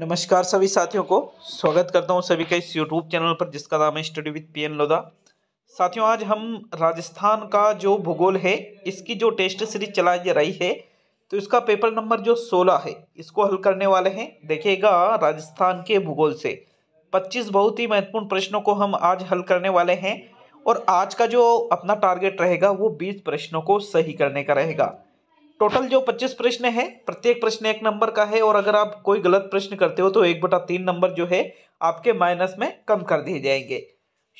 नमस्कार सभी साथियों को स्वागत करता हूं सभी का इस यूट्यूब चैनल पर जिसका नाम है study with P N Lodha साथियों आज हम राजस्थान का जो भूगोल है इसकी जो टेस्ट सीरीज चलाई जा रही है तो इसका पेपर नंबर जो सोलह है इसको हल करने वाले हैं देखिएगा राजस्थान के भूगोल से पच्चीस बहुत ही महत्वपूर्ण प्रश्नों को हम आज हल करने वाले हैं और आज का जो अपना टारगेट रहेगा वो बीस प्रश्नों को सही करने का रहेगा टोटल जो 25 प्रश्न है प्रत्येक प्रश्न एक नंबर का है और अगर आप कोई गलत प्रश्न करते हो तो एक बटा तीन नंबर जो है आपके माइनस में कम कर दिए जाएंगे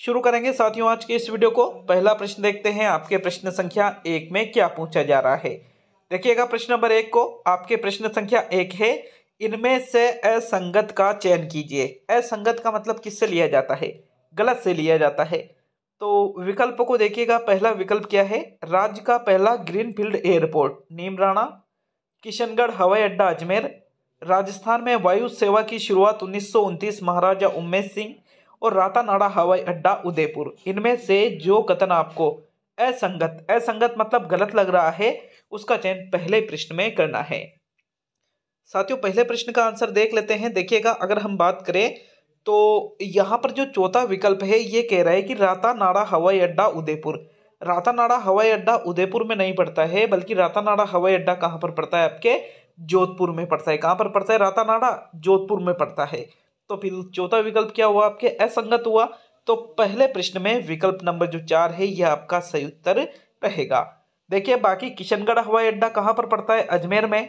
शुरू करेंगे साथियों आज के इस वीडियो को पहला प्रश्न देखते हैं आपके प्रश्न संख्या एक में क्या पूछा जा रहा है देखिएगा प्रश्न नंबर एक को आपके प्रश्न संख्या एक है इनमें से असंगत का चयन कीजिए असंगत का मतलब किससे लिया जाता है गलत से लिया जाता है तो विकल्प को देखिएगा पहला विकल्प क्या है राज्य का पहला greenfield airport Neemrana Kishangarh हवाई अड्डा अजमेर राजस्थान में वायु सेवा की शुरुआत उन्नीस महाराजा उमेश सिंह और रातानाड़ा हवाई अड्डा उदयपुर इनमें से जो कथन आपको असंगत असंगत मतलब गलत लग रहा है उसका चयन पहले प्रश्न में करना है साथियों पहले प्रश्न का आंसर देख लेते हैं देखिएगा अगर हम बात करें तो यहाँ पर जो चौथा विकल्प है ये कह रहा है कि रातानाड़ा हवाई अड्डा उदयपुर रातानाड़ा हवाई अड्डा उदयपुर में नहीं पड़ता है बल्कि रातानाड़ा हवाई अड्डा कहाँ पर पड़ता है आपके जोधपुर में पड़ता है कहाँ पर पड़ता है रातानाड़ा जोधपुर में पड़ता है तो फिर चौथा विकल्प क्या हुआ आपके असंगत हुआ तो पहले प्रश्न में विकल्प नंबर जो चार है यह आपका सही उत्तर रहेगा देखिए बाकी किशनगढ़ हवाई अड्डा कहाँ पर पड़ता है अजमेर में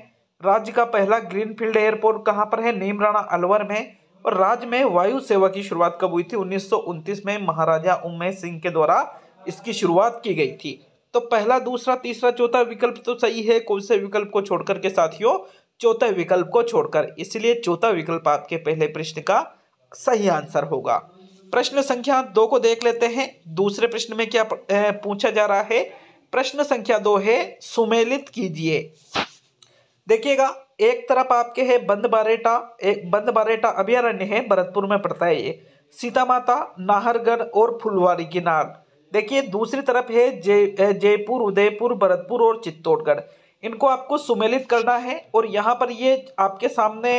राज्य का पहला ग्रीनफील्ड एयरपोर्ट कहाँ पर है नीमराणा अलवर में और राज्य में वायु सेवा की शुरुआत कब हुई थी उन्नीस में महाराजा उमेश सिंह के द्वारा इसकी शुरुआत की गई थी तो पहला दूसरा तीसरा चौथा विकल्प तो सही है कौन से विकल्प को छोड़कर के साथियों चौथा विकल्प को छोड़कर इसलिए चौथा विकल्प आपके पहले प्रश्न का सही आंसर होगा प्रश्न संख्या दो को देख लेते हैं दूसरे प्रश्न में क्या पूछा जा रहा है प्रश्न संख्या दो है सुमेलित कीजिए देखिएगा एक तरफ आपके है बंद बारेटा एक बंद बारेटा अभ्यारण्य है भरतपुर में पड़ता है ये सीता माता नाहरगढ़ और फुलवारी की देखिए दूसरी तरफ है जय जयपुर उदयपुर भरतपुर और चित्तौड़गढ़ इनको आपको सुमेलित करना है और यहाँ पर ये आपके सामने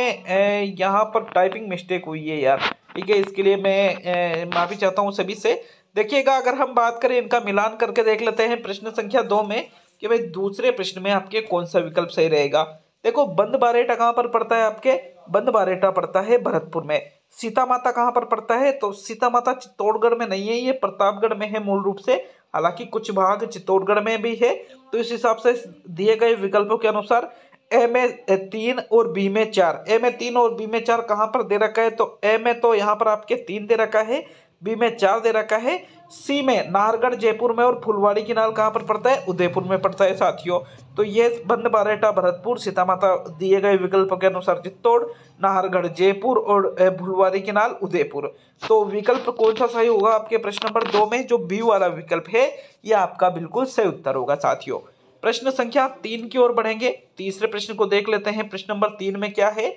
यहाँ पर टाइपिंग मिस्टेक हुई है यार ठीक है इसके लिए मैं माफ़ी चाहता हूँ सभी से देखिएगा अगर हम बात करें इनका मिलान करके देख लेते हैं प्रश्न संख्या दो में कि भाई दूसरे प्रश्न में आपके कौन सा विकल्प सही रहेगा देखो बंद बारेटा कहाँ पर पड़ता है आपके बंद बारेटा पड़ता है भरतपुर में सीता माता कहाँ पर पड़ता है तो सीता माता चित्तौड़गढ़ में नहीं है ये प्रतापगढ़ में है मूल रूप से हालांकि कुछ भाग चित्तौड़गढ़ में भी है तो इस हिसाब से दिए गए विकल्पों के अनुसार ए में तीन और बी में चार ए में तीन और बी में चार कहाँ पर दे रखा है तो ए में तो यहाँ पर आपके तीन दे रखा है बी में चार दे रखा है सी में नाहरगढ़ जयपुर में और फुलवाड़ी किनाल कहाँ पर पड़ता है उदयपुर में पड़ता है साथियों तो ये बंद बारेटा भरतपुर सीता माता दिए गए विकल्प के अनुसार चित्तौड़ नाहरगढ़ जयपुर और फुलवाड़ी किनाल उदयपुर तो विकल्प कौन सा सही होगा आपके प्रश्न नंबर दो में जो बी वाला विकल्प है यह आपका बिल्कुल सही उत्तर होगा साथियों प्रश्न संख्या तीन की ओर बढ़ेंगे तीसरे प्रश्न को देख लेते हैं प्रश्न नंबर तीन में क्या है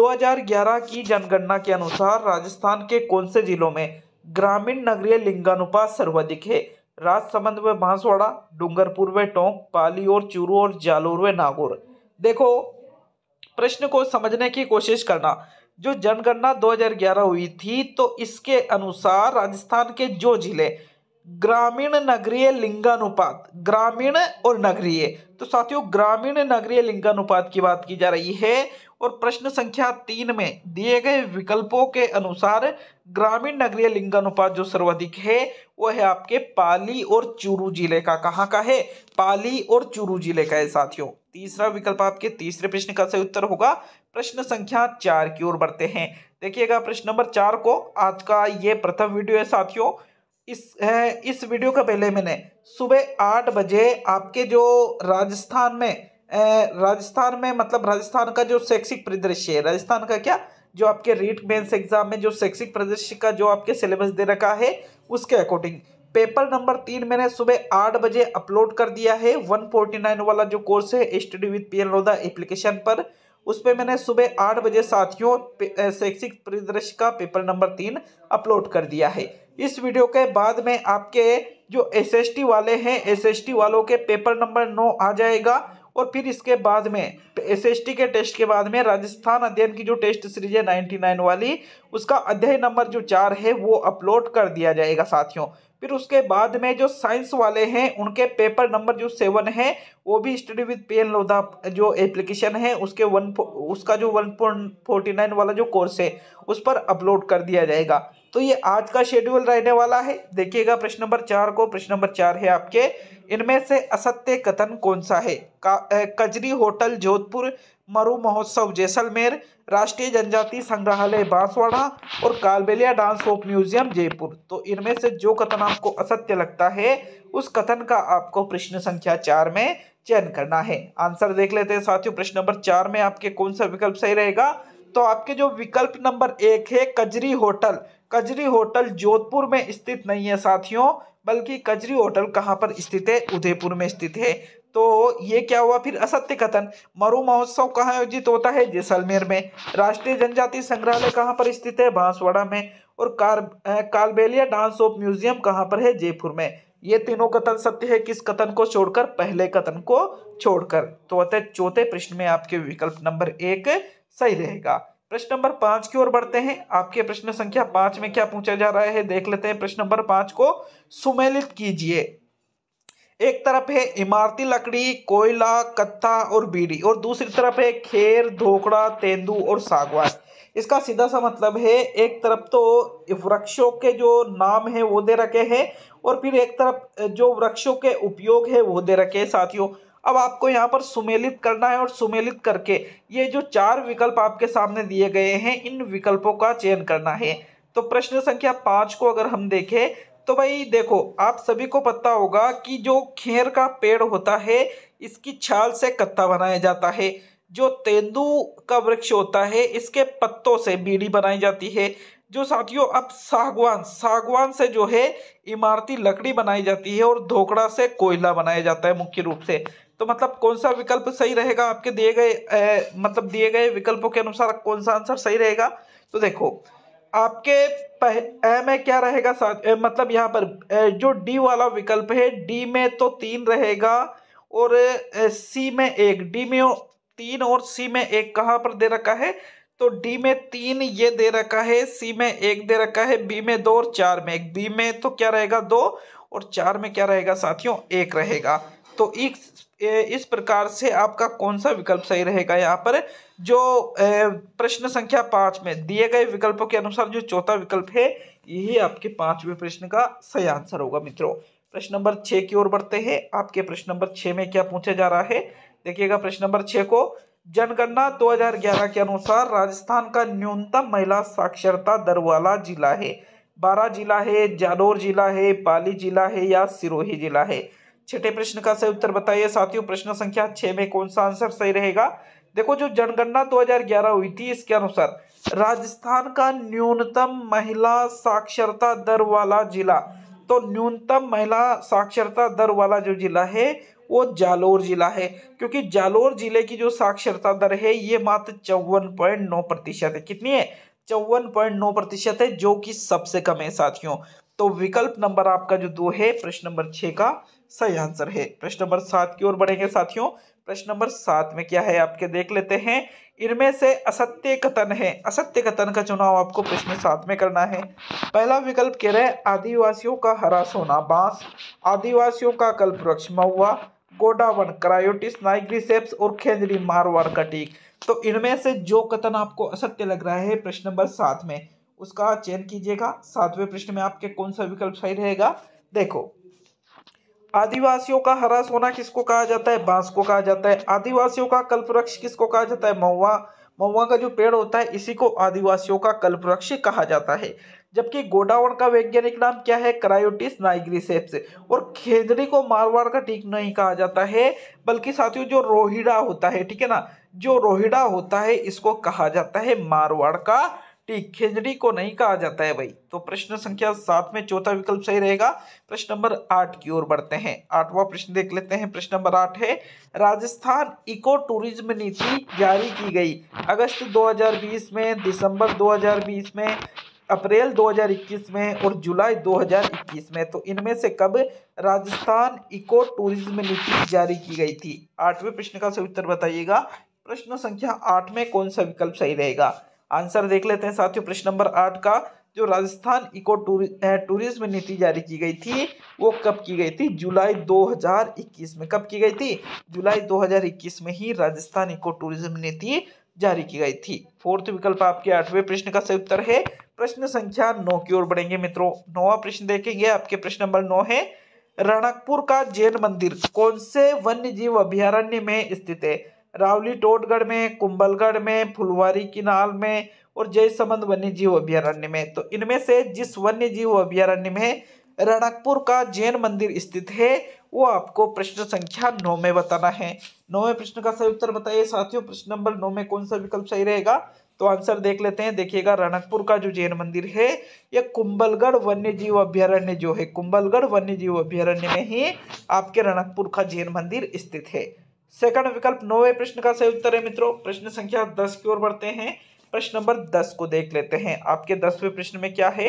2011 की जनगणना के अनुसार राजस्थान के कौन से जिलों में ग्रामीण नगरीय लिंगानुपात सर्वाधिक है राजसमंद व बांसवाड़ा डूंगरपुर व टोंक पाली और चूरू और जालोर व नागौर देखो प्रश्न को समझने की कोशिश करना जो जनगणना 2011 हुई थी तो इसके अनुसार राजस्थान के जो जिले ग्रामीण नगरीय लिंगानुपात ग्रामीण और नगरीय तो साथियों ग्रामीण नगरीय लिंगानुपात की बात की जा रही है और प्रश्न संख्या तीन में दिए गए विकल्पों के अनुसार ग्रामीण नगरीय लिंगानुपात जो सर्वाधिक है वह है आपके पाली और चूरू जिले का कहाँ का है पाली और चूरू जिले का है साथियों तीसरा विकल्प आपके तीसरे प्रश्न का सही उत्तर होगा प्रश्न संख्या चार की ओर बढ़ते हैं देखिएगा प्रश्न नंबर चार को आज का ये प्रथम वीडियो है साथियों इस है, इस वीडियो का पहले मैंने सुबह आठ बजे आपके जो राजस्थान में राजस्थान में मतलब राजस्थान का जो शैक्षिक परिदृश्य है राजस्थान का क्या जो आपके रीट मेंस एग्जाम में जो शैक्षिक परिदृश्य का जो आपके सिलेबस दे रखा है उसके अकॉर्डिंग पेपर नंबर तीन मैंने सुबह आठ बजे अपलोड कर दिया है वन फोर्टी नाइन वाला जो कोर्स है study with P L Lodha application पर उस पर मैंने सुबह आठ बजे साथियों शैक्षिक परिदृश्य का पेपर नंबर तीन अपलोड कर दिया है इस वीडियो के बाद में आपके जो टी वाले हैं टी वालों के पेपर नंबर नौ आ जाएगा और फिर इसके बाद में एस टी के टेस्ट के बाद में राजस्थान अध्ययन की जो टेस्ट सीरीज है नाइन्टी नाइन वाली उसका अध्याय नंबर जो चार है वो अपलोड कर दिया जाएगा साथियों फिर उसके बाद में जो साइंस वाले हैं उनके पेपर नंबर जो सेवन है वो भी study with P N Lodha जो एप्लीकेशन है उसके वन उसका जो वन पॉइंट फोर्टी नाइन वाला जो कोर्स है उस पर अपलोड कर दिया जाएगा तो ये आज का शेड्यूल रहने वाला है देखिएगा प्रश्न नंबर चार को प्रश्न नंबर चार है आपके इनमें से असत्य कथन कौन सा है कजरी होटल जोधपुर मरु महोत्सव जैसलमेर राष्ट्रीय जनजाति संग्रहालय बांसवाड़ा और Kalbelia dance of museum Jaipur तो इनमें से जो कथन आपको असत्य लगता है उस कथन का आपको प्रश्न संख्या चार में चयन करना है आंसर देख लेते हैं साथियों प्रश्न नंबर चार में आपके कौन सा विकल्प सही रहेगा तो आपके जो विकल्प नंबर एक है कजरी होटल कजरी होटल जोधपुर में स्थित नहीं है साथियों बल्कि कजरी होटल कहाँ पर स्थित है उदयपुर में स्थित है तो ये क्या हुआ फिर असत्य कथन मरु महोत्सव कहाँ आयोजित होता है जैसलमेर में राष्ट्रीय जनजाति संग्रहालय कहाँ पर स्थित है बांसवाड़ा में और कार कालबेलिया डांस ऑफ म्यूजियम कहाँ पर है जयपुर में ये तीनों कथन सत्य है किस कथन को छोड़कर पहले कथन को छोड़कर तो अतः चौथे प्रश्न में आपके विकल्प नंबर एक सही रहेगा प्रश्न नंबर पांच की ओर बढ़ते हैं आपके प्रश्न संख्या पांच में क्या पूछा जा रहा है देख लेते हैं प्रश्न नंबर पांच को सुमेलित कीजिए एक तरफ है इमारती लकड़ी कोयला कत्था और बीड़ी और दूसरी तरफ है खेर धोखड़ा तेंदू और सागवान इसका सीधा सा मतलब है एक तरफ तो वृक्षों के जो नाम है वो दे रखे हैं और फिर एक तरफ जो वृक्षों के उपयोग है वो दे रखे हैं साथियों अब आपको यहाँ पर सुमेलित करना है और सुमेलित करके ये जो चार विकल्प आपके सामने दिए गए हैं इन विकल्पों का चयन करना है तो प्रश्न संख्या पाँच को अगर हम देखें तो भाई देखो आप सभी को पता होगा कि जो खेर का पेड़ होता है इसकी छाल से कत्ता बनाया जाता है जो तेंदू का वृक्ष होता है इसके पत्तों से बीड़ी बनाई जाती है जो साथियों अब सागवान सागवान से जो है इमारती लकड़ी बनाई जाती है और धोकड़ा से कोयला बनाया जाता है मुख्य रूप से तो मतलब कौन सा विकल्प सही रहेगा आपके दिए गए ए, मतलब दिए गए विकल्पों के अनुसार कौन सा आंसर सही रहेगा तो देखो आपके ए में क्या रहेगा साथ ए, मतलब यहाँ पर ए, जो डी वाला विकल्प है डी में तो तीन रहेगा और ए, सी में एक डी में तीन और सी में एक कहाँ पर दे रखा है तो डी में तीन ये दे रखा है सी में एक दे रखा है बी में दो और चार में एक बी में तो क्या रहेगा दो और चार में क्या रहेगा साथियों एक रहेगा तो इस इस प्रकार से आपका कौन सा विकल्प सही रहेगा यहाँ पर जो प्रश्न संख्या पाँच में दिए गए विकल्पों के अनुसार जो चौथा विकल्प है यही आपके पांचवें प्रश्न का सही आंसर होगा मित्रों प्रश्न नंबर छः की ओर बढ़ते हैं आपके प्रश्न नंबर छः में क्या पूछा जा रहा है देखिएगा प्रश्न नंबर छः को जनगणना 2011 के अनुसार राजस्थान का न्यूनतम महिला साक्षरता दर वाला जिला है बारह जिला है जालोर जिला है पाली जिला है या सिरोही जिला है छठे प्रश्न का सही उत्तर बताइए साथियों प्रश्न संख्या छह में कौन सा आंसर सही रहेगा देखो जो जनगणना 2011 हुई थी इसके अनुसार राजस्थान का न्यूनतम महिला साक्षरता दर वाला जिला तो न्यूनतम महिला साक्षरता दर वाला जो जिला है वो जालोर जिला है क्योंकि जालोर जिले की जो साक्षरता दर है ये मात्र चौवन पॉइंट नौ प्रतिशत है कितनी है चौवन पॉइंट नौ प्रतिशत है जो कि सबसे कम है साथियों तो विकल्प नंबर आपका जो दो है प्रश्न नंबर छः का सही आंसर है प्रश्न नंबर सात की ओर बढ़ेंगे साथियों प्रश्न नंबर सात में क्या है आपके देख लेते हैं इनमें से असत्य कथन है असत्य कथन का चुनाव आपको प्रश्न सात में करना है पहला विकल्प कह रहे हैं आदिवासियों का हरा सोना बांस आदिवासियों का कल्प वृक्ष महुआ गोडावन क्रायोटिस नाइग्रीसेप्स और खेजरी मारवार का टीक तो इनमें से जो कथन आपको असत्य लग रहा है प्रश्न नंबर सात में उसका चयन कीजिएगा सातवें प्रश्न में आपके कौन सा विकल्प सही रहेगा देखो आदिवासियों का हरा सोना किसको कहा जाता है बांस को कहा जाता है आदिवासियों का कल्पवृक्ष किसको कहा जाता है महुआ महुआ का जो पेड़ होता है इसी को आदिवासियों का कल्पवृक्ष कहा जाता है जबकि गोडावन का वैज्ञानिक नाम क्या है क्रायोटिस नाइग्रीसेप्स और खेजड़ी को मारवाड़ का ठीक नहीं कहा जाता है बल्कि साथियों जो रोहिड़ा होता है ठीक है ना जो रोहिड़ा होता है इसको कहा जाता है मारवाड़ का ठीक खिचड़ी को नहीं कहा जाता है भाई तो प्रश्न संख्या सात में चौथा विकल्प सही रहेगा प्रश्न नंबर आठ की ओर बढ़ते हैं आठवां प्रश्न देख लेते हैं प्रश्न नंबर आठ है राजस्थान इको टूरिज्म नीति जारी की गई अगस्त 2020 में दिसंबर 2020 में अप्रैल 2021 में और जुलाई 2021 में तो इनमें से कब राजस्थान इको टूरिज्म नीति जारी की गई थी आठवें प्रश्न का सही उत्तर बताइएगा प्रश्न संख्या आठ में कौन सा विकल्प सही रहेगा आंसर देख लेते हैं साथियों प्रश्न नंबर आठ का जो राजस्थान इको टूरिज्म नीति जारी की गई थी वो कब की गई थी जुलाई 2021 में कब की गई थी जुलाई 2021 में ही राजस्थान इको टूरिज्म नीति जारी की गई थी फोर्थ विकल्प आपके आठवें प्रश्न का सही उत्तर है प्रश्न संख्या नौ की ओर बढ़ेंगे मित्रों नौवा प्रश्न देखेंगे आपके प्रश्न नंबर नौ है रणकपुर का जैन मंदिर कौन से वन्य जीव अभ्यारण्य में स्थित है रावली टोटगढ़ में कुंभलगढ़ में फुलवारी किनाल में और जय जयसमंद वन्य जीव अभ्यारण्य में तो इनमें से जिस वन्य जीव अभ्यारण्य में रणकपुर का जैन मंदिर स्थित है वो आपको प्रश्न संख्या नौ में बताना है में प्रश्न का सही उत्तर बताइए साथियों प्रश्न नंबर नौ में कौन सा विकल्प सही रहेगा तो आंसर देख लेते हैं देखिएगा रणकपुर का जो जैन मंदिर है यह कुंभलगढ़ वन्य जीव अभ्यारण्य जो है कुंभलगढ़ वन्य जीव अभ्यारण्य में ही आपके रणकपुर का जैन मंदिर स्थित है सेकंड विकल्प नौवे प्रश्न का सही उत्तर है मित्रों प्रश्न संख्या दस की ओर बढ़ते हैं प्रश्न नंबर दस को देख लेते हैं आपके दसवें प्रश्न में क्या है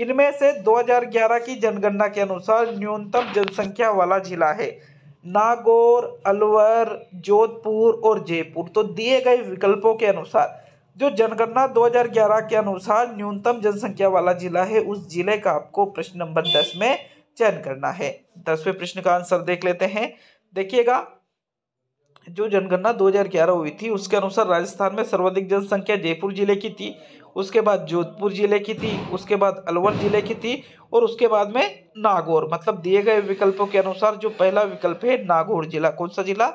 इनमें से 2011 की जनगणना के अनुसार न्यूनतम जनसंख्या वाला जिला है नागौर अलवर जोधपुर और जयपुर तो दिए गए विकल्पों के अनुसार जो जनगणना 2011 के अनुसार न्यूनतम जनसंख्या वाला जिला है उस जिले का आपको प्रश्न नंबर दस में चयन करना है दसवें प्रश्न का आंसर देख लेते हैं देखिएगा जो जनगणना 2011 हुई थी उसके अनुसार राजस्थान में सर्वाधिक जनसंख्या जयपुर जिले की थी उसके बाद जोधपुर जिले की थी उसके बाद अलवर जिले की थी और उसके बाद में नागौर मतलब दिए गए विकल्पों के अनुसार जो पहला विकल्प है नागौर जिला कौन सा जिला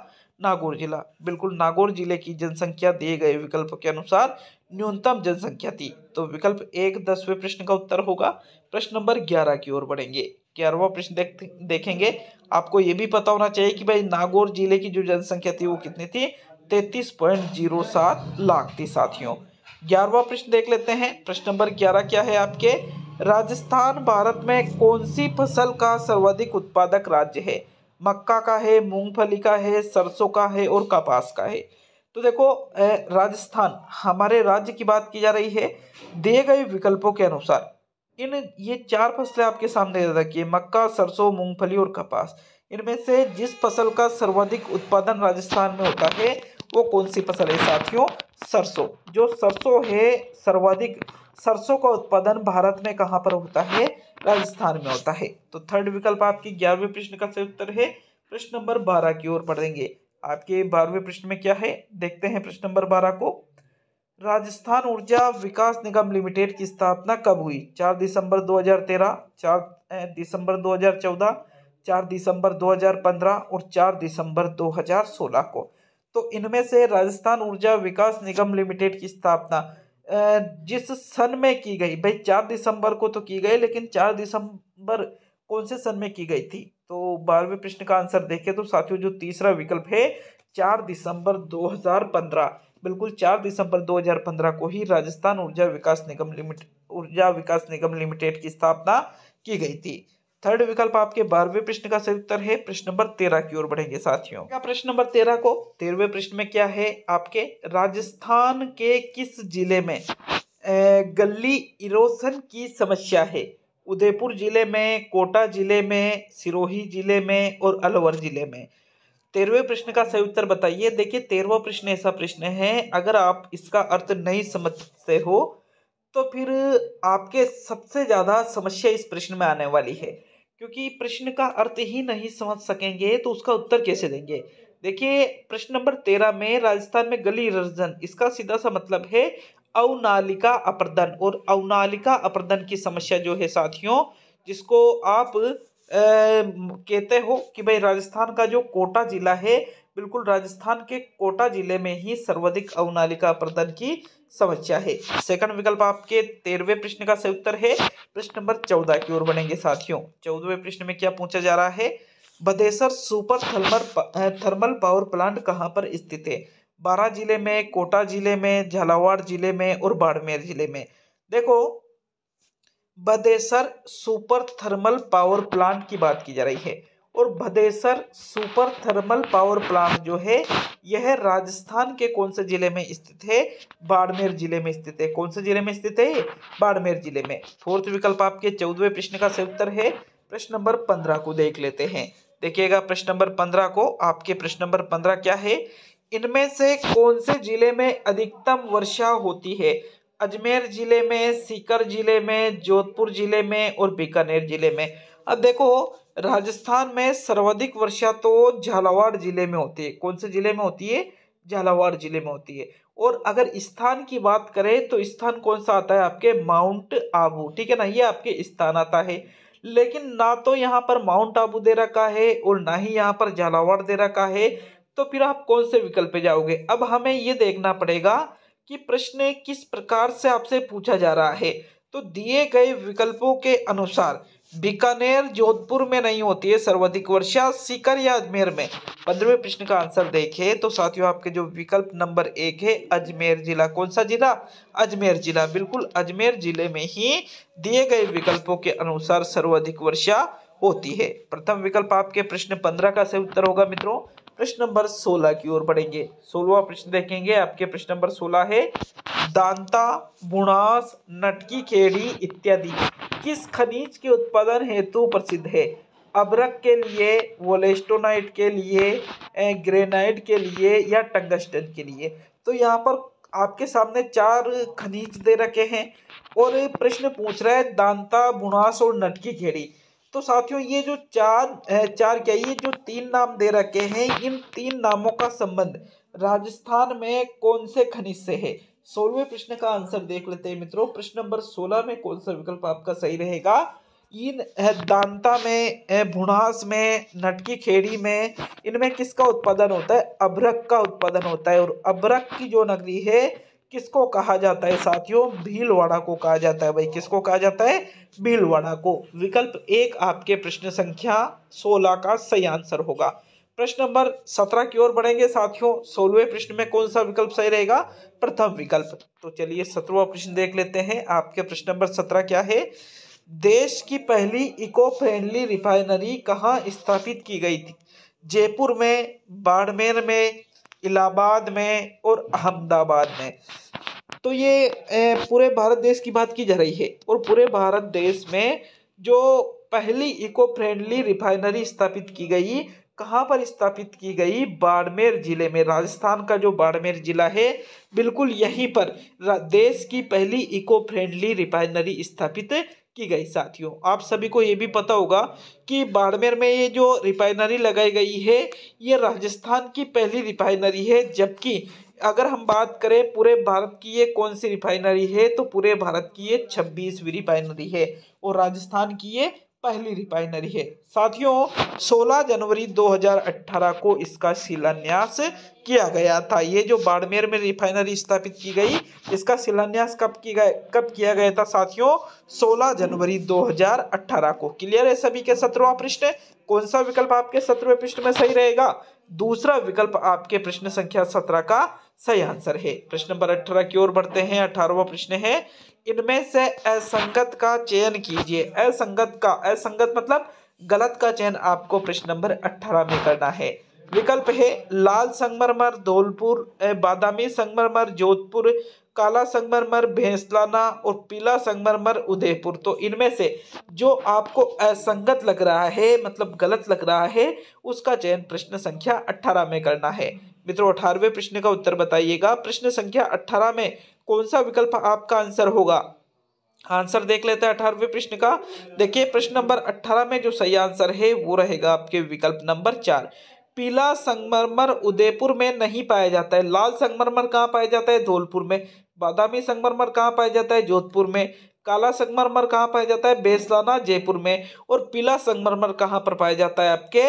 नागौर जिला बिल्कुल नागौर जिले की जनसंख्या दिए गए विकल्प के अनुसार न्यूनतम जनसंख्या थी तो विकल्प एक दसवें प्रश्न का उत्तर होगा प्रश्न नंबर ग्यारह की ओर बढ़ेंगे ग्यारहवा प्रश्न देख देखेंगे आपको ये भी पता होना चाहिए कि भाई नागौर जिले की जो जनसंख्या थी वो कितनी थी तैतीस पॉइंट जीरो सात लाख थी साथियों ग्यारहवा प्रश्न देख लेते हैं प्रश्न नंबर ग्यारह क्या है आपके राजस्थान भारत में कौन सी फसल का सर्वाधिक उत्पादक राज्य है मक्का का है मूंगफली का है सरसों का है और कपास का है तो देखो राजस्थान हमारे राज्य की बात की जा रही है दिए गए विकल्पों के अनुसार इन ये चार फसलें आपके सामने रखी है मक्का सरसों मूंगफली और कपास इनमें से जिस फसल का सर्वाधिक उत्पादन राजस्थान में होता है वो कौन सी फसल है साथियों सरसों जो सरसों है सर्वाधिक सरसों का उत्पादन भारत में कहाँ पर होता है राजस्थान में होता है तो थर्ड विकल्प आपकी ग्यारहवें प्रश्न का सही उत्तर है प्रश्न नंबर बारह की ओर पढ़ेंगे आपके बारहवें प्रश्न में क्या है देखते हैं प्रश्न नंबर बारह को राजस्थान ऊर्जा विकास निगम लिमिटेड की स्थापना कब हुई चार दिसंबर 2013 चार दिसंबर 2014 चार दिसंबर 2015 और चार दिसंबर 2016 को तो इनमें से राजस्थान ऊर्जा विकास निगम लिमिटेड की स्थापना जिस सन में की गई भाई चार दिसंबर को तो की गई लेकिन चार दिसंबर कौन से सन में की गई थी तो बारहवें प्रश्न का आंसर देखें तो साथियों जो तीसरा विकल्प है चार दिसंबर दो बिल्कुल चार दिसंबर 2015 को ही राजस्थान ऊर्जा विकास निगम लिमिटेड ऊर्जा विकास निगम लिमिटेड की स्थापना की गई थी थर्ड विकल्प आपके बारहवें प्रश्न का सही उत्तर है प्रश्न नंबर तेरह की ओर बढ़ेंगे साथियों क्या प्रश्न नंबर तेरह को तेरहवें प्रश्न में क्या है आपके राजस्थान के किस जिले में गली इरोसन की समस्या है उदयपुर जिले में कोटा जिले में सिरोही जिले में और अलवर जिले में तेरहवें प्रश्न का सही उत्तर बताइए देखिए तेरहवा प्रश्न ऐसा प्रश्न है अगर आप इसका अर्थ नहीं समझते हो तो फिर आपके सबसे ज़्यादा समस्या इस प्रश्न में आने वाली है क्योंकि प्रश्न का अर्थ ही नहीं समझ सकेंगे तो उसका उत्तर कैसे देंगे देखिए प्रश्न नंबर तेरह में राजस्थान में गली रर्जन इसका सीधा सा मतलब है अवनालिका अपर्दन और अवनालिका अपर्दन की समस्या जो है साथियों जिसको आप कहते हो कि भाई राजस्थान का जो कोटा जिला है बिल्कुल राजस्थान के कोटा जिले में ही सर्वाधिक अवनालिका प्रदन की समस्या है सेकंड विकल्प आपके तेरहवें प्रश्न का सही उत्तर है प्रश्न नंबर चौदह की ओर बनेंगे साथियों चौदहवें प्रश्न में क्या पूछा जा रहा है Badhesar super thermal thermal power plant कहाँ पर स्थित है बारह जिले में कोटा जिले में झालावाड़ जिले में और बाड़मेर जिले में देखो Bhadesar super thermal power plant की बात की जा रही है और Bhadesar super thermal power plant जो है यह राजस्थान के कौन से जिले में स्थित है बाड़मेर जिले में स्थित है कौन से जिले में स्थित है बाड़मेर जिले में फोर्थ विकल्प आपके चौदहवें प्रश्न का सही उत्तर है प्रश्न नंबर पंद्रह को देख लेते हैं देखिएगा प्रश्न नंबर पंद्रह को आपके प्रश्न नंबर पंद्रह क्या है इनमें से कौन से जिले में अधिकतम वर्षा होती है अजमेर ज़िले में सीकर ज़िले में जोधपुर ज़िले में और बीकानेर ज़िले में अब देखो राजस्थान में सर्वाधिक वर्षा तो झालावाड़ ज़िले में होती है कौन से ज़िले में होती है झालावाड़ ज़िले में होती है और अगर स्थान की बात करें तो स्थान कौन सा आता है आपके माउंट आबू ठीक है ना ये आपके स्थान आता है लेकिन ना तो यहाँ पर माउंट आबू दे रखा है और ना ही यहाँ पर झालावाड़ दे रखा है तो फिर आप कौन से विकल्प पे जाओगे अब हमें ये देखना पड़ेगा कि प्रश्न किस प्रकार से आपसे पूछा जा रहा है तो दिए गए विकल्पों के अनुसार बीकानेर जोधपुर में नहीं होती है सर्वाधिक वर्षा सीकर या अजमेर में पंद्रहवें प्रश्न का आंसर देखें तो साथियों आपके जो विकल्प नंबर एक है अजमेर जिला कौन सा जिला अजमेर जिला बिल्कुल अजमेर जिले में ही दिए गए विकल्पों के अनुसार सर्वाधिक वर्षा होती है प्रथम विकल्प आपके प्रश्न पंद्रह का सही उत्तर होगा मित्रों प्रश्न नंबर सोलह की ओर बढ़ेंगे सोलवा प्रश्न देखेंगे आपके प्रश्न नंबर सोलह है दांता बुणास नटकी खेड़ी इत्यादि किस खनिज के उत्पादन हेतु प्रसिद्ध है अबरक के लिए वोलेस्टोनाइट के लिए ग्रेनाइट के लिए या टंगस्टन के लिए तो यहाँ पर आपके सामने चार खनिज दे रखे हैं और प्रश्न पूछ रहा है दांता बुणास और नटकी खेड़ी तो साथियों ये जो चार चार क्या ये जो तीन नाम दे रखे हैं इन तीन नामों का संबंध राजस्थान में कौन से खनिज से है सोलवे प्रश्न का आंसर देख लेते हैं मित्रों प्रश्न नंबर सोलह में कौन सा विकल्प आपका सही रहेगा इन दांता में भुनास में नटकी खेड़ी में इनमें किसका उत्पादन होता है अभ्रक का उत्पादन होता है और अभ्रक की जो नगरी है किसको कहा जाता है साथियों भीलवाड़ा को कहा जाता है भाई किसको कहा जाता है भीलवाड़ा को विकल्प एक आपके प्रश्न संख्या सोलह का सही आंसर होगा प्रश्न नंबर सत्रह की ओर बढ़ेंगे साथियों सोलहवें प्रश्न में कौन सा विकल्प सही रहेगा प्रथम विकल्प तो चलिए सत्रवा प्रश्न देख लेते हैं आपके प्रश्न नंबर सत्रह क्या है देश की पहली इको फ्रेंडली रिफाइनरी कहाँ स्थापित की गई थी जयपुर में बाड़मेर में इलाहाबाद में और अहमदाबाद में तो ये पूरे भारत देश की बात की जा रही है और पूरे भारत देश में जो पहली इको फ्रेंडली रिफाइनरी स्थापित की गई कहाँ पर स्थापित की गई बाड़मेर जिले में राजस्थान का जो बाड़मेर जिला है बिल्कुल यहीं पर देश की पहली इको फ्रेंडली रिफाइनरी स्थापित की गई साथियों आप सभी को ये भी पता होगा कि बाड़मेर में ये जो रिफाइनरी लगाई गई है ये राजस्थान की पहली रिफाइनरी है जबकि अगर हम बात करें पूरे भारत की ये कौन सी रिफाइनरी है तो पूरे भारत की ये छब्बीसवीं रिफाइनरी है और राजस्थान की ये पहली रिफाइनरी है साथियों 16 जनवरी 2018 को इसका शिलान्यास किया गया था ये जो बाड़मेर में रिफाइनरी स्थापित की गई इसका शिलान्यास कब की गया कब किया गया था साथियों 16 जनवरी 2018 को क्लियर है सभी के सत्रवा प्रश्न कौन सा विकल्प आपके सत्रहवें प्रश्न में सही रहेगा दूसरा विकल्प आपके प्रश्न संख्या सत्रह का सही आंसर है प्रश्न नंबर अठारह की ओर बढ़ते हैं अठारहवा प्रश्न है इनमें से असंगत का चयन कीजिए असंगत का असंगत मतलब गलत का चयन आपको प्रश्न नंबर अठारह में करना है विकल्प है लाल संगमरमर धौलपुर बादामी संगमरमर जोधपुर काला संगमरमर भेंसलाना और पीला संगमरमर उदयपुर तो इनमें से जो आपको असंगत लग रहा है मतलब गलत लग रहा है उसका चयन प्रश्न संख्या अट्ठारह में करना है मित्रों अठारहवें प्रश्न का उत्तर बताइएगा प्रश्न संख्या अट्ठारह में कौन सा विकल्प आपका आंसर होगा आंसर देख लेते हैं अठारहवें प्रश्न का देखिए प्रश्न नंबर अट्ठारह में जो सही आंसर है वो रहेगा आपके विकल्प नंबर चार पीला संगमरमर उदयपुर में नहीं पाया जाता है लाल संगमरमर कहाँ पाया जाता है धौलपुर में बादामी संगमरमर कहाँ पाया जाता है जोधपुर में काला संगमरमर कहाँ पाया जाता है बेसलाना जयपुर में और पीला संगमरमर कहाँ पर पाया जाता है आपके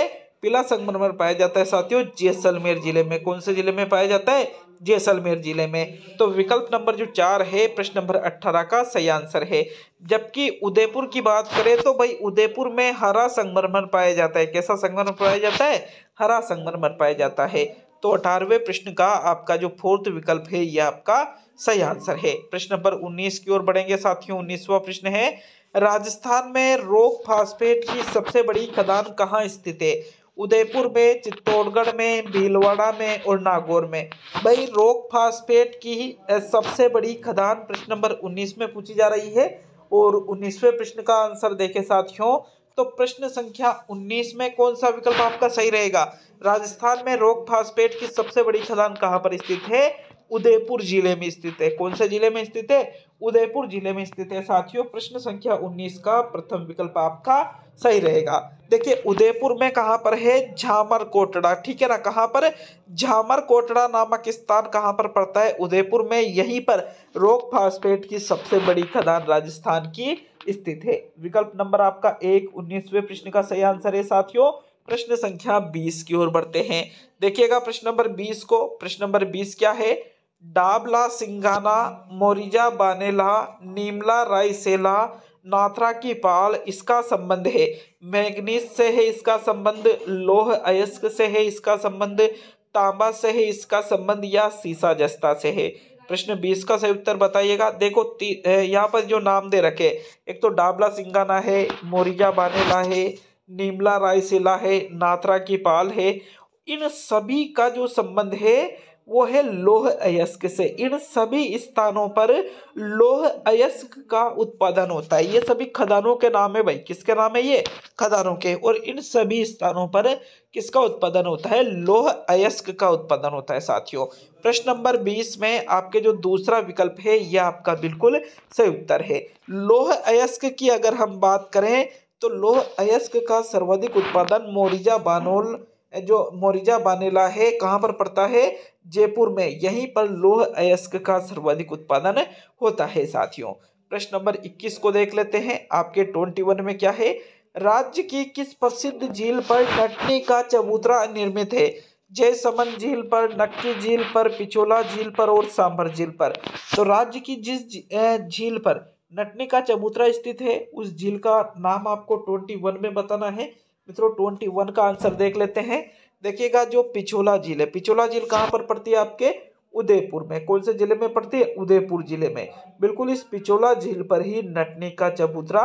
पीला संगमरमर पाया जाता है साथियों जैसलमेर जिले में कौन से जिले में पाया जाता है जैसलमेर जिले में तो विकल्प नंबर जो चार है प्रश्न नंबर अट्ठारह का सही आंसर है जबकि उदयपुर की बात करें तो भाई उदयपुर में हरा संगमरमर पाया जाता है कैसा संगमरमर पाया जाता है हरा संगमरमर पाया जाता है तो अठारहवें प्रश्न का आपका जो फोर्थ विकल्प है यह आपका सही आंसर है प्रश्न नंबर उन्नीस की ओर बढ़ेंगे साथियों उन्नीसवा प्रश्न है राजस्थान में रोक फास्फेट की सबसे बड़ी खदान कहाँ स्थित है उदयपुर में चित्तौड़गढ़ में भीलवाड़ा में और नागौर में भाई रोक फास्फेट की सबसे बड़ी खदान प्रश्न नंबर उन्नीस में पूछी जा रही है और उन्नीसवें प्रश्न का आंसर देखे साथियों तो प्रश्न संख्या 19 में कौन सा विकल्प आपका सही रहेगा राजस्थान में रोक फास्फेट की सबसे बड़ी खदान कहां पर स्थित है उदयपुर जिले में स्थित है कौन से जिले में स्थित है उदयपुर जिले में स्थित है साथियों प्रश्न संख्या 19 का प्रथम विकल्प आपका सही रहेगा देखिए उदयपुर में कहाँ पर है झामर कोटड़ा ठीक है ना कहाँ पर झामर कोटड़ा नामक स्थान कहाँ पर पड़ता है उदयपुर में यहीं पर रोक फास्फेट की सबसे बड़ी खदान राजस्थान की स्थित है विकल्प नंबर आपका एक उन्नीसवें प्रश्न का सही आंसर है साथियों प्रश्न संख्या बीस की ओर बढ़ते हैं देखिएगा प्रश्न नंबर बीस को प्रश्न नंबर बीस क्या है डाबला सिंघाना मोरिजा बानेला नीमला राइसेला नाथरा की पाल इसका संबंध है मैग्नीस से है इसका संबंध लोह अयस्क से है इसका संबंध तांबा से है इसका संबंध या सीसा जस्ता से है प्रश्न बीस का सही उत्तर बताइएगा देखो यहाँ पर जो नाम दे रखे एक तो डाबला सिंगाना है मोरिजा बानेला है नीमला रायसेला है नाथरा की पाल है इन सभी का जो संबंध है वो है लोह अयस्क से इन सभी स्थानों पर लोह अयस्क का उत्पादन होता है ये सभी खदानों के नाम है भाई किसके नाम है ये खदानों के और इन सभी स्थानों पर किसका उत्पादन होता है लोह अयस्क का उत्पादन होता है साथियों प्रश्न नंबर बीस में आपके जो दूसरा विकल्प है यह आपका बिल्कुल सही उत्तर है लोह अयस्क की अगर हम बात करें तो लोह अयस्क का सर्वाधिक उत्पादन मोरिजा बानोल जो मोरिजा बानेला है कहाँ पर पड़ता है जयपुर में यहीं पर लोह अयस्क का सर्वाधिक उत्पादन होता है साथियों प्रश्न नंबर 21 को देख लेते हैं आपके 21 में क्या है राज्य की किस प्रसिद्ध झील पर नटनी का चबूतरा निर्मित है जयसमन झील पर नक्की झील पर पिछोला झील पर और सांभर झील पर तो राज्य की जिस झील पर नटनी का चबूतरा स्थित है उस झील का नाम आपको ट्वेंटी वन में बताना है मित्रों ट्वेंटी वन का आंसर देख लेते हैं देखिएगा जो पिछोला झील है पिछोला झील कहाँ पर पड़ती है आपके उदयपुर में कौन से जिले में पड़ती है उदयपुर जिले में बिल्कुल इस पिचोला झील पर ही नटनी का चबूतरा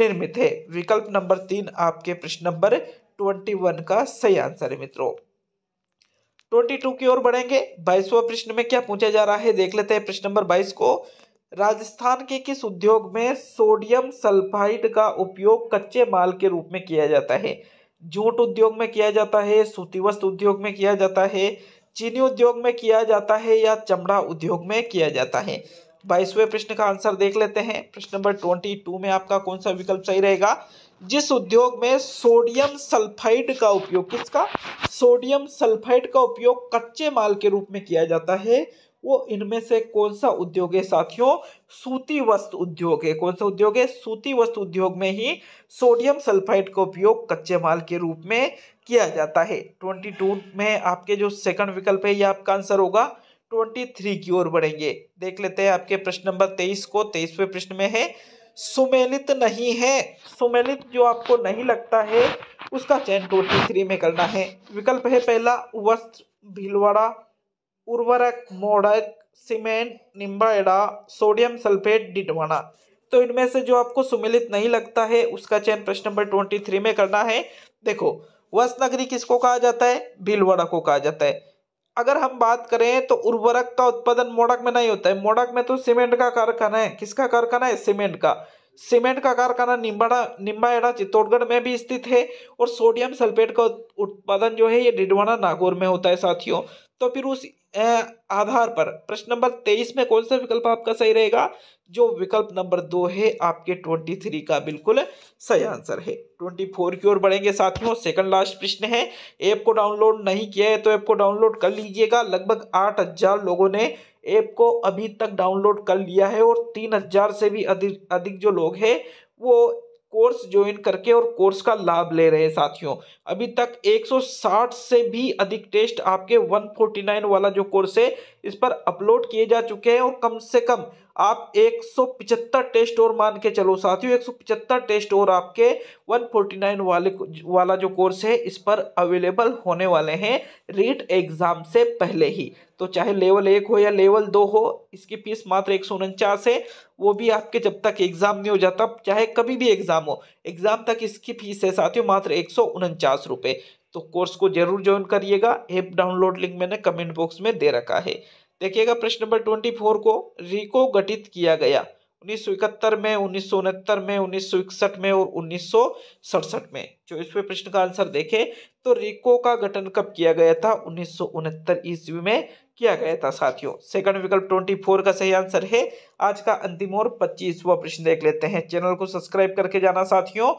निर्मित है विकल्प नंबर तीन आपके प्रश्न नंबर ट्वेंटी वन का सही आंसर है मित्रों ट्वेंटी टू की ओर बढ़ेंगे बाईसवा प्रश्न में क्या पूछा जा रहा है देख लेते हैं प्रश्न नंबर बाईस को राजस्थान के किस उद्योग में सोडियम सल्फाइड का उपयोग कच्चे माल के रूप में किया जाता है जूट उद्योग में किया जाता है सूती वस्त्र उद्योग में किया जाता है चीनी उद्योग में किया जाता है या चमड़ा उद्योग में किया जाता है बाईसवें प्रश्न का आंसर देख लेते हैं प्रश्न नंबर ट्वेंटी टू में आपका कौन सा विकल्प सही रहेगा जिस उद्योग में सोडियम सल्फाइड का उपयोग किसका सोडियम सल्फाइड का उपयोग कच्चे माल के रूप में किया जाता है वो इनमें से कौन सा उद्योग है साथियों सूती वस्त्र उद्योग है कौन सा उद्योग है सूती वस्त्र उद्योग में ही सोडियम सल्फाइड का उपयोग कच्चे माल के रूप में किया जाता है ट्वेंटी टू में आपके जो सेकंड विकल्प है ये आपका आंसर होगा ट्वेंटी थ्री की ओर बढ़ेंगे देख लेते हैं आपके प्रश्न नंबर तेईस को तेईसवें प्रश्न में है सुमेलित नहीं है सुमेलित जो आपको नहीं लगता है उसका चयन ट्वेंटी थ्री में करना है विकल्प है पहला वस्त्र भीलवाड़ा उर्वरक Modak cement Nimbahera sodium sulphate Didwana तो इनमें से जो आपको सुमिलित नहीं लगता है उसका चयन प्रश्न नंबर ट्वेंटी थ्री में करना है देखो वस्त नगरी किसको कहा जाता है भीलवाड़ा को कहा जाता है अगर हम बात करें तो उर्वरक का उत्पादन मोड़क में नहीं होता है मोड़क में तो सीमेंट का कारखाना है किसका कारखाना है सीमेंट का सीमेंट का कारखाना निम्बाड़ा निम्बाएड़ा चित्तौड़गढ़ में भी स्थित है और सोडियम सल्फेट का उत्पादन जो है ये डिडवाना नागौर में होता है साथियों तो फिर उस आधार पर प्रश्न नंबर तेईस में कौन सा विकल्प आपका सही रहेगा जो विकल्प नंबर दो है आपके ट्वेंटी थ्री का बिल्कुल सही आंसर है ट्वेंटी फोर की ओर बढ़ेंगे साथियों सेकंड लास्ट प्रश्न है ऐप को डाउनलोड नहीं किया है तो ऐप को डाउनलोड कर लीजिएगा लगभग आठ हजार लोगों ने ऐप को अभी तक डाउनलोड कर लिया है और तीन हजार से भी अधिक अधिक जो लोग हैं वो कोर्स ज्वाइन करके और कोर्स का लाभ ले रहे हैं साथियों अभी तक 160 से भी अधिक टेस्ट आपके 149 वाला जो कोर्स है इस पर अपलोड किए जा चुके हैं और कम से कम आप 175 टेस्ट और मान के चलो साथियों 175 टेस्ट और आपके 149 वाले वाला जो कोर्स है इस पर अवेलेबल होने वाले हैं रीट एग्ज़ाम से पहले ही तो चाहे लेवल एक हो या लेवल दो हो इसकी फीस मात्र एक सौ उनचास है वो भी आपके जब तक एग्ज़ाम नहीं हो जाता चाहे कभी भी एग्ज़ाम हो एग्ज़ाम तक इसकी फीस है साथियों मात्र एक सौ उनचास रुपये तो कोर्स को जरूर ज्वाइन करिएगा ऐप डाउनलोड लिंक मैंने कमेंट बॉक्स में दे रखा है देखिएगा प्रश्न नंबर ट्वेंटी फोर को रिको गठित किया गया उन्नीस में उन्नीस में उन्नीस में और उन्नीस में जो चौबीसवें प्रश्न का आंसर देखें तो रिको का गठन कब किया गया था उन्नीस ईस्वी में किया गया था साथियों सेकंड विकल्प ट्वेंटी फोर का सही आंसर है आज का अंतिम और पच्चीसवा प्रश्न देख लेते हैं चैनल को सब्सक्राइब करके जाना साथियों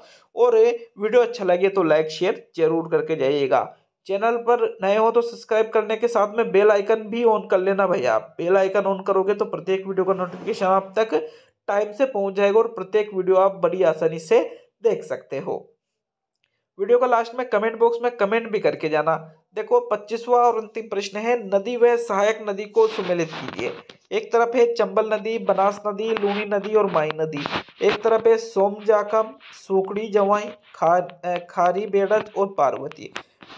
और वीडियो अच्छा लगे तो लाइक शेयर जरूर करके जाइएगा चैनल पर नए हो तो सब्सक्राइब करने के साथ में बेल आइकन भी ऑन कर लेना भैया आप बेल आइकन ऑन करोगे तो प्रत्येक वीडियो का नोटिफिकेशन आप तक टाइम से पहुंच जाएगा और प्रत्येक वीडियो आप बड़ी आसानी से देख सकते हो वीडियो को लास्ट में कमेंट बॉक्स में कमेंट भी करके जाना देखो पच्चीसवा और अंतिम प्रश्न है नदी व सहायक नदी को सुमेलित कीजिए एक तरफ है चंबल नदी बनास नदी लूनी नदी और माई नदी एक तरफ है सोम जाकम सोकड़ी जवाई खा खारी बेड़त और पार्वती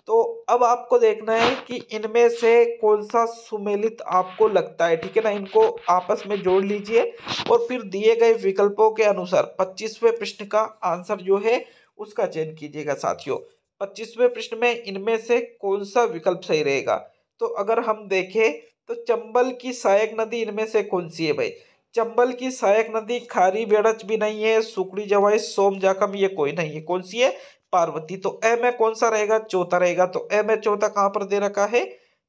तो अब आपको देखना है कि इनमें से कौन सा सुमेलित आपको लगता है ठीक है ना इनको आपस में जोड़ लीजिए और फिर दिए गए विकल्पों के अनुसार पच्चीसवें प्रश्न का आंसर जो है उसका चयन कीजिएगा साथियों पच्चीसवें प्रश्न में इनमें से कौन सा विकल्प सही रहेगा तो अगर हम देखें तो चंबल की सहायक नदी इनमें से कौन सी है भाई चंबल की सहायक नदी खारी बेड़च भी नहीं है सुकड़ी जवाई सोम जाकम ये कोई नहीं है कौन सी है पार्वती तो ए में कौन सा रहेगा चौथा रहेगा तो ए में चौथा कहाँ पर दे रखा है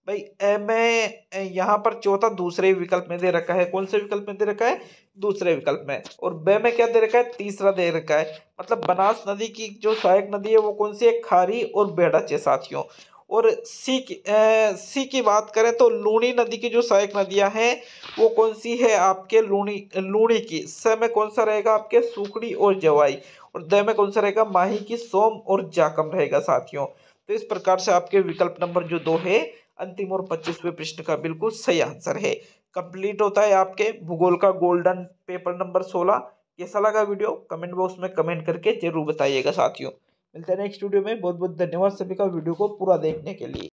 भाई एम ए यहाँ पर चौथा दूसरे विकल्प में दे रखा है कौन से विकल्प में दे रखा है दूसरे विकल्प में और बे में क्या दे रखा है तीसरा दे रखा है मतलब बनास नदी की जो सहायक नदी है वो कौन सी है खारी और बेड़ा चे साथियों और सी की ए, सी की बात करें तो लूणी नदी की जो सहायक नदियाँ हैं वो कौन सी है आपके लूणी लूणी की स में कौन सा रहेगा आपके सूखड़ी और जवाई और द में कौन सा रहेगा माही की सोम और जाकम रहेगा साथियों तो इस प्रकार से आपके विकल्प नंबर जो दो है अंतिम और पच्चीसवें प्रश्न का बिल्कुल सही आंसर है कंप्लीट होता है आपके भूगोल का गोल्डन पेपर नंबर सोलह कैसा लगा वीडियो कमेंट बॉक्स में कमेंट करके जरूर बताइएगा साथियों मिलते हैं नेक्स्ट वीडियो में बहुत बहुत धन्यवाद सभी का वीडियो को पूरा देखने के लिए